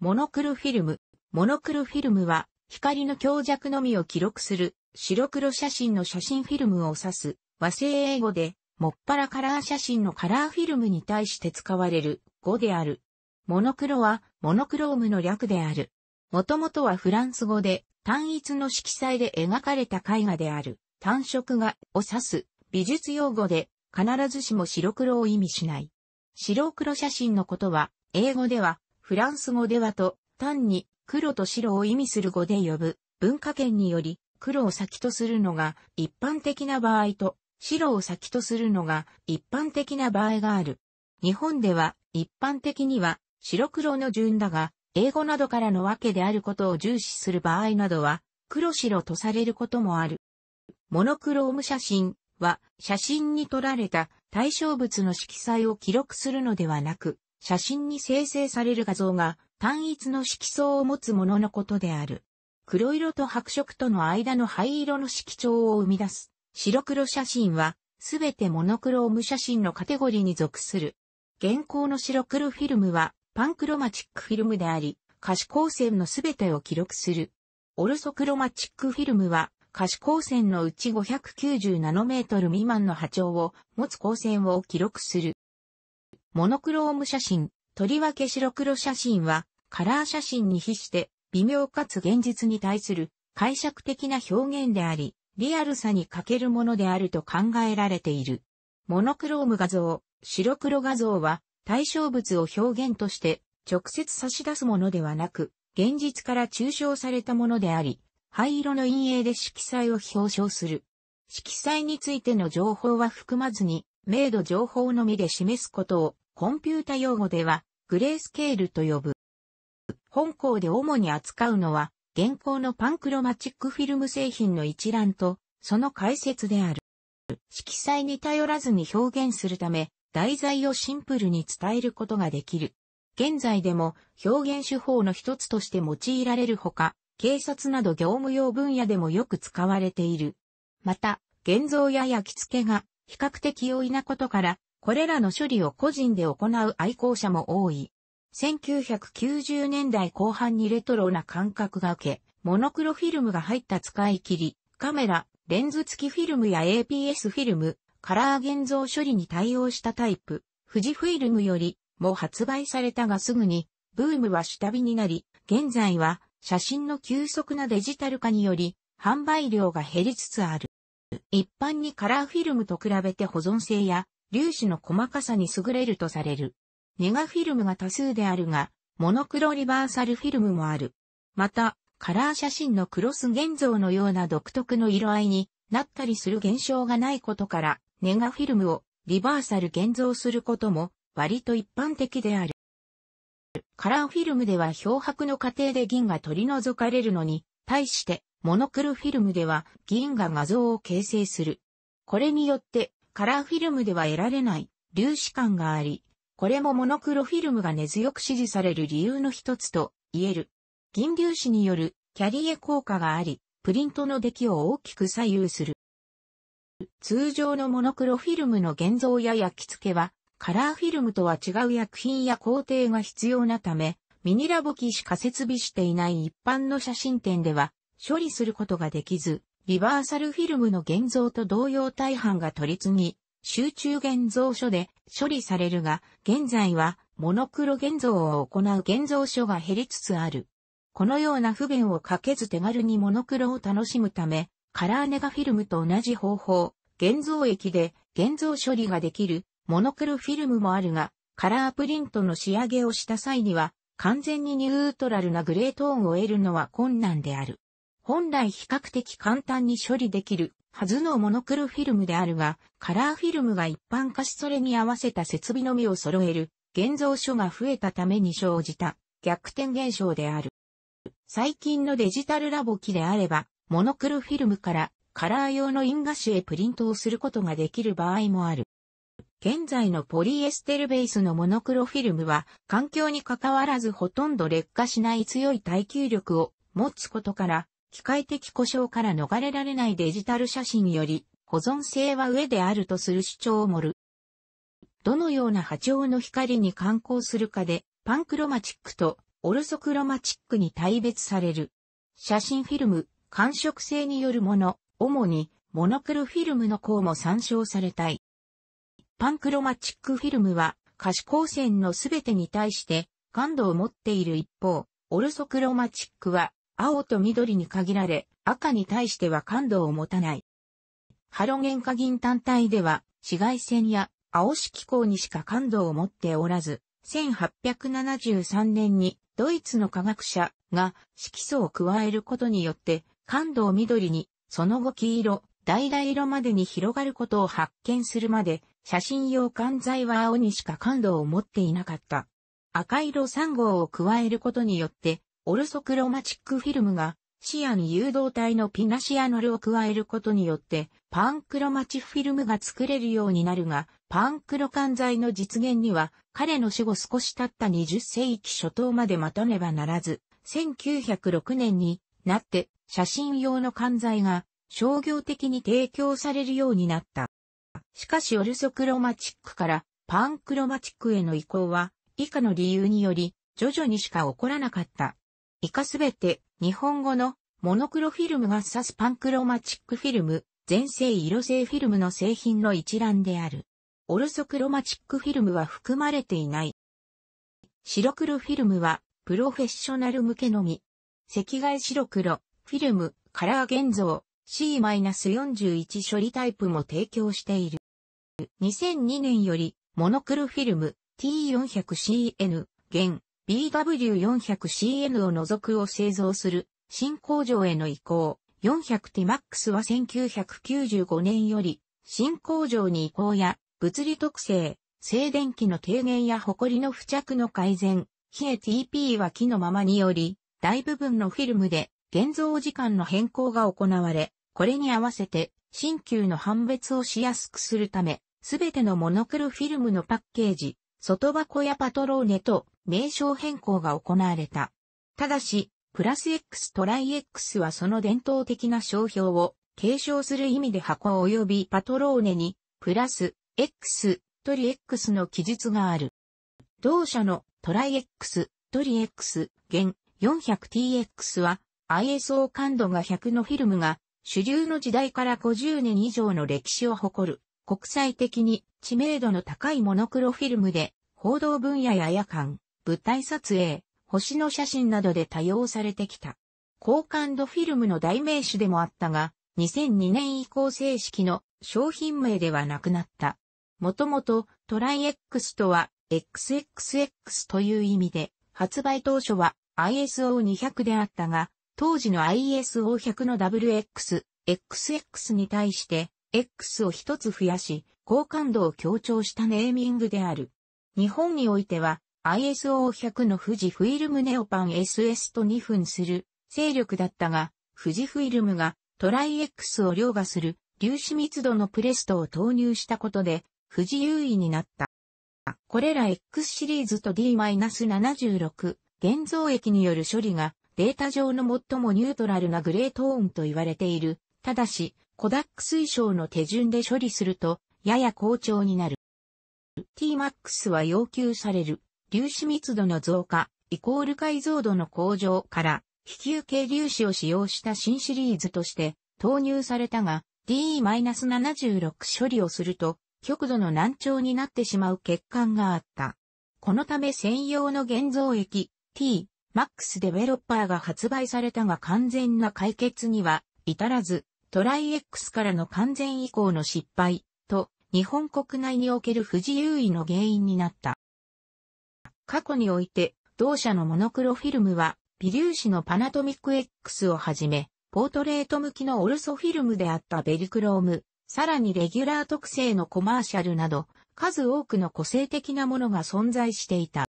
モノクロフィルム。モノクロフィルムは、光の強弱のみを記録する、白黒写真の写真フィルムを指す、和製英語で、もっぱらカラー写真のカラーフィルムに対して使われる語である。モノクロは、モノクロームの略である。もともとはフランス語で、単一の色彩で描かれた絵画である、単色画を指す、美術用語で、必ずしも白黒を意味しない。白黒写真のことは、英語では、フランス語ではと、単に黒と白を意味する語で呼ぶ文化圏により、黒を先とするのが一般的な場合と、白を先とするのが一般的な場合がある。日本では一般的には白黒の順だが、英語などからのわけであることを重視する場合などは、黒白とされることもある。モノクローム写真は、写真に撮られた対象物の色彩を記録するのではなく、写真に生成される画像が単一の色相を持つもののことである。黒色と白色との間の灰色の色調を生み出す白黒写真はすべてモノクローム写真のカテゴリーに属する。現行の白黒フィルムはパンクロマチックフィルムであり、可視光線のすべてを記録する。オルソクロマチックフィルムは可視光線のうち590ナノメートル未満の波長を持つ光線を記録する。モノクローム写真、とりわけ白黒写真は、カラー写真に比して、微妙かつ現実に対する解釈的な表現であり、リアルさに欠けるものであると考えられている。モノクローム画像、白黒画像は、対象物を表現として、直接差し出すものではなく、現実から抽象されたものであり、灰色の陰影で色彩を表彰する。色彩についての情報は含まずに、明度情報のみで示すことをコンピュータ用語では、グレースケールと呼ぶ。本校で主に扱うのは、現行のパンクロマチックフィルム製品の一覧と、その解説である。色彩に頼らずに表現するため、題材をシンプルに伝えることができる。現在でも表現手法の一つとして用いられるほか、警察など業務用分野でもよく使われている。また、現像や焼き付けが比較的容易なことから、これらの処理を個人で行う愛好者も多い。1990年代後半にレトロな感覚が受け、モノクロフィルムが入った使い切り、カメラ、レンズ付きフィルムや APS フィルム、カラー現像処理に対応したタイプ、富士フィルムよりも発売されたがすぐに、ブームは下火になり、現在は写真の急速なデジタル化により、販売量が減りつつある。一般にカラーフィルムと比べて保存性や粒子の細かさに優れるとされる。ネガフィルムが多数であるが、モノクロリバーサルフィルムもある。また、カラー写真のクロス現像のような独特の色合いになったりする現象がないことから、ネガフィルムをリバーサル現像することも割と一般的である。カラーフィルムでは漂白の過程で銀が取り除かれるのに、対してモノクロフィルムでは銀が画像を形成する。これによってカラーフィルムでは得られない粒子感があり、これもモノクロフィルムが根強く支持される理由の一つと言える。銀粒子によるキャリエ効果があり、プリントの出来を大きく左右する。通常のモノクロフィルムの現像や焼き付けは、カラーフィルムとは違う薬品や工程が必要なため、ミニラボ機しか設備していない一般の写真展では処理することができず、リバーサルフィルムの現像と同様大半が取り次ぎ、集中現像所で処理されるが、現在はモノクロ現像を行う現像所が減りつつある。このような不便をかけず手軽にモノクロを楽しむため、カラーネガフィルムと同じ方法、現像液で現像処理ができるモノクロフィルムもあるが、カラープリントの仕上げをした際には、完全にニュートラルなグレートーンを得るのは困難である。本来比較的簡単に処理できるはずのモノクロフィルムであるが、カラーフィルムが一般化しそれに合わせた設備のみを揃える、現像書が増えたために生じた逆転現象である。最近のデジタルラボ機であれば、モノクロフィルムからカラー用の因果種へプリントをすることができる場合もある。現在のポリエステルベースのモノクロフィルムは環境に関わらずほとんど劣化しない強い耐久力を持つことから機械的故障から逃れられないデジタル写真より保存性は上であるとする主張を盛る。どのような波長の光に観光するかでパンクロマチックとオルソクロマチックに大別される。写真フィルム、感触性によるもの、主にモノクロフィルムの項も参照されたい。パンクロマチックフィルムは可視光線のすべてに対して感度を持っている一方、オルソクロマチックは青と緑に限られ、赤に対しては感度を持たない。ハロゲン化銀単体では、紫外線や青色光にしか感度を持っておらず、1873年にドイツの科学者が色素を加えることによって感度を緑に、その後黄色、橙色までに広がることを発見するまで、写真用管材は青にしか感度を持っていなかった。赤色3号を加えることによって、オルソクロマチックフィルムがシアン誘導体のピナシアノルを加えることによってパンクロマチフィルムが作れるようになるが、パンクロ管材の実現には彼の死後少し経った20世紀初頭まで待たねばならず、1906年になって写真用の管材が商業的に提供されるようになった。しかしオルソクロマチックからパンクロマチックへの移行は以下の理由により徐々にしか起こらなかった。以下すべて日本語のモノクロフィルムが指すパンクロマチックフィルム、全性色性フィルムの製品の一覧である。オルソクロマチックフィルムは含まれていない。白黒フィルムはプロフェッショナル向けのみ。赤外白黒、フィルム、カラー現像、C-41 処理タイプも提供している。2002年よりモノクロフィルム T400CN 現 BW400CN を除くを製造する新工場への移行。400TMAX は1995年より新工場に移行や物理特性、静電気の低減や埃の付着の改善、冷え TP は木のままにより大部分のフィルムで現像時間の変更が行われ、これに合わせて新旧の判別をしやすくするため、すべてのモノクロフィルムのパッケージ、外箱やパトローネと名称変更が行われた。ただし、プラス X トライ X はその伝統的な商標を継承する意味で箱及びパトローネに、プラス X トリ X の記述がある。同社のトライ X トリ X 現 400TX は ISO 感度が100のフィルムが主流の時代から50年以上の歴史を誇る国際的に知名度の高いモノクロフィルムで、報道分野や夜間、舞台撮影、星の写真などで多用されてきた。高感度フィルムの代名詞でもあったが、2002年以降正式の商品名ではなくなった。もともとトライ X とは XXX という意味で、発売当初は ISO200 であったが、当時の ISO100 の WX、XX に対して X を一つ増やし、好感度を強調したネーミングである。日本においては ISO100 の富士フィルムネオパン SS と2分する勢力だったが、富士フィルムがトライ X を凌駕する粒子密度のプレストを投入したことで、富士優位になった。これら X シリーズと D-76、現像液による処理がデータ上の最もニュートラルなグレートーンと言われている。ただし、コダック推奨の手順で処理すると、やや好調になる。Tmax は要求される粒子密度の増加、イコール解像度の向上から、非球系粒子を使用した新シリーズとして投入されたが、DE-76 処理をすると、極度の難聴になってしまう欠陥があった。このため専用の現像液 T、MAX デベロッパーが発売されたが完全な解決には至らず、トライ X からの完全移行の失敗、日本国内における不自由意の原因になった。過去において、同社のモノクロフィルムは、微粒子のパナトミック X をはじめ、ポートレート向きのオルソフィルムであったベルクローム、さらにレギュラー特性のコマーシャルなど、数多くの個性的なものが存在していた。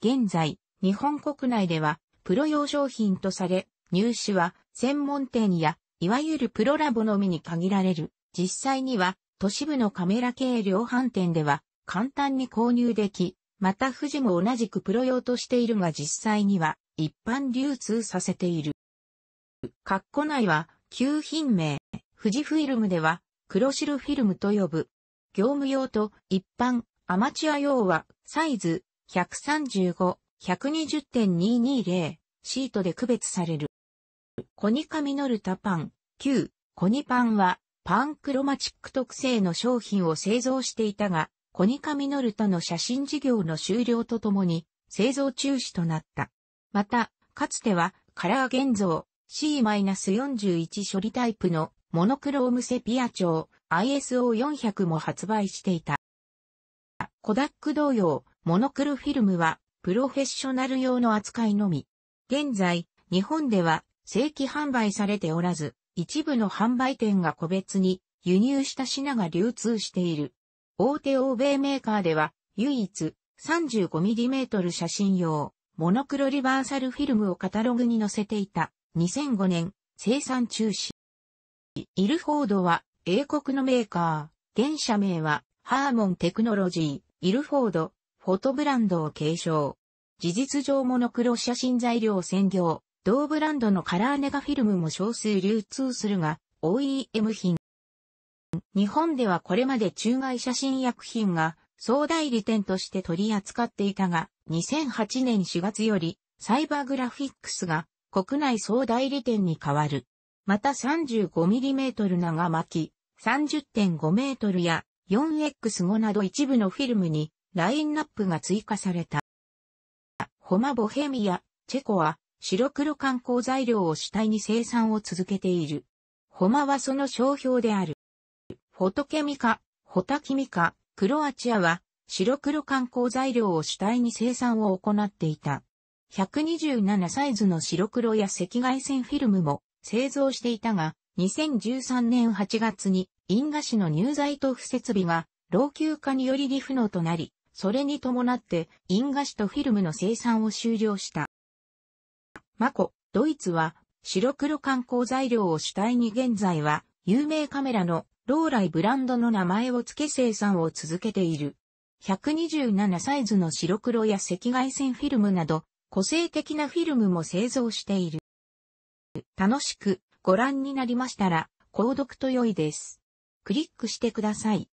現在、日本国内では、プロ用商品とされ、入手は専門店や、いわゆるプロラボのみに限られる。実際には、都市部のカメラ系量販店では簡単に購入でき、また富士も同じくプロ用としているが実際には一般流通させている。カッコ内は旧品名、富士フィルムでは黒白フィルムと呼ぶ。業務用と一般、アマチュア用はサイズ135、120.220シートで区別される。コニカミノルタパン、旧コニパンはパンクロマチック特製の商品を製造していたが、コニカミノルタの写真事業の終了とともに製造中止となった。また、かつてはカラー現像 C-41 処理タイプのモノクロームセピア調 ISO400 も発売していた。コダック同様、モノクロフィルムはプロフェッショナル用の扱いのみ。現在、日本では正規販売されておらず、一部の販売店が個別に輸入した品が流通している。大手欧米メーカーでは唯一 35mm 写真用モノクロリバーサルフィルムをカタログに載せていた2005年生産中止。イルフォードは英国のメーカー、現社名はハーモンテクノロジー、イルフォード、フォトブランドを継承。事実上モノクロ写真材料専業、同ブランドのカラーネガフィルムも少数流通するが、OEM 品。日本ではこれまで中外写真薬品が総代理店として取り扱っていたが、2008年4月よりサイバーグラフィックスが国内総代理店に変わる。また 35mm 長巻き、30.5メートルや 4X5 など一部のフィルムにラインナップが追加された。ホマボヘミア、チェコは白黒観光材料を主体に生産を続けている。ホマはその商標である。ホトケミカ、ホタキミカ、クロアチアは白黒観光材料を主体に生産を行っていた。127サイズの白黒や赤外線フィルムも製造していたが、2013年8月に因果市の入材塗布設備が老朽化によりリ不能となり、それに伴って因果市とフィルムの生産を終了した。マコ、ドイツは白黒観光材料を主体に現在は有名カメラのローライブランドの名前を付け生産を続けている。127サイズの白黒や赤外線フィルムなど個性的なフィルムも製造している。楽しくご覧になりましたら購読と良いです。クリックしてください。